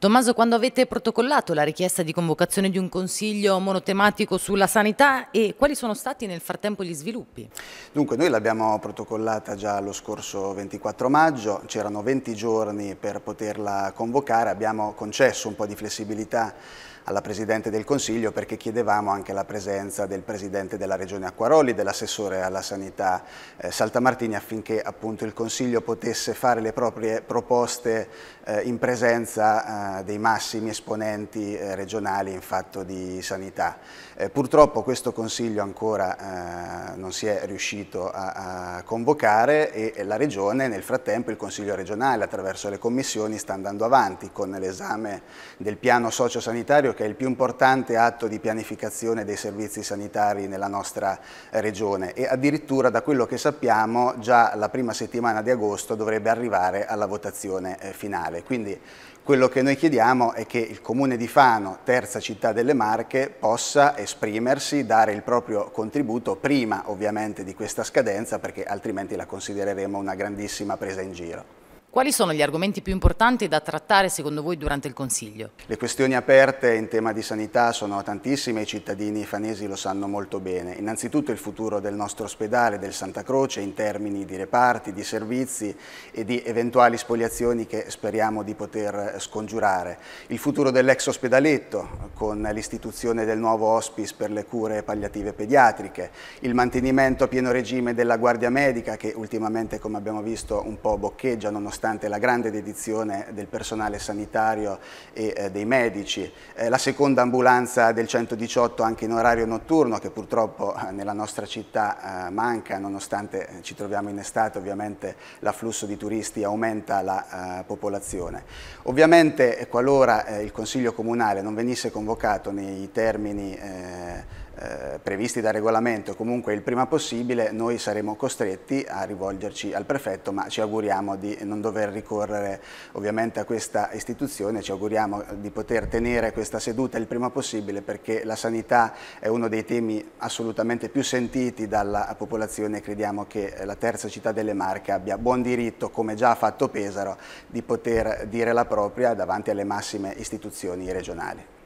Tommaso, quando avete protocollato la richiesta di convocazione di un consiglio monotematico sulla sanità e quali sono stati nel frattempo gli sviluppi? Dunque, noi l'abbiamo protocollata già lo scorso 24 maggio, c'erano 20 giorni per poterla convocare, abbiamo concesso un po' di flessibilità alla Presidente del Consiglio perché chiedevamo anche la presenza del Presidente della Regione Acquaroli, dell'assessore alla Sanità eh, Saltamartini affinché appunto il Consiglio potesse fare le proprie proposte eh, in presenza eh, dei massimi esponenti eh, regionali in fatto di sanità. Eh, purtroppo questo Consiglio ancora eh, non si è riuscito a, a convocare e, e, la Regione nel frattempo il Consiglio regionale attraverso le commissioni sta andando avanti con l'esame del piano sociosanitario che è il più importante atto di pianificazione dei servizi sanitari nella nostra regione e addirittura da quello che sappiamo già la prima settimana di agosto dovrebbe arrivare alla votazione eh, finale. Quindi quello che noi chiediamo è che il Comune di Fano, terza città delle Marche, possa esprimersi, dare il proprio contributo prima ovviamente di questa scadenza perché altrimenti la considereremo una grandissima presa in giro. Quali sono gli argomenti più importanti da trattare secondo voi durante il Consiglio? Le questioni aperte in tema di sanità sono tantissime, i cittadini fanesi lo sanno molto bene. Innanzitutto il futuro del nostro ospedale, del Santa Croce, in termini di reparti, di servizi e di eventuali spoliazioni che speriamo di poter scongiurare. Il futuro dell'ex ospedaletto, con l'istituzione del nuovo hospice per le cure palliative pediatriche, il mantenimento a pieno regime della guardia medica che ultimamente, come abbiamo visto, un po' boccheggia nonostante nonostante la grande dedizione del personale sanitario e eh, dei medici. Eh, la seconda ambulanza del 118 anche in orario notturno, che purtroppo eh, nella nostra città eh, manca, nonostante eh, ci troviamo in estate, ovviamente l'afflusso di turisti aumenta la popolazione. Ovviamente qualora il Consiglio Comunale non venisse convocato nei termini eh, previsti dal regolamento comunque il prima possibile, noi saremo costretti a rivolgerci al prefetto, ma ci auguriamo di non dover ricorrere ovviamente a questa istituzione, ci auguriamo di poter tenere questa seduta il prima possibile perché la sanità è uno dei temi assolutamente più sentiti dalla popolazione e crediamo che la terza città delle Marche abbia buon diritto, come già ha fatto Pesaro, di poter dire la propria davanti alle massime istituzioni regionali.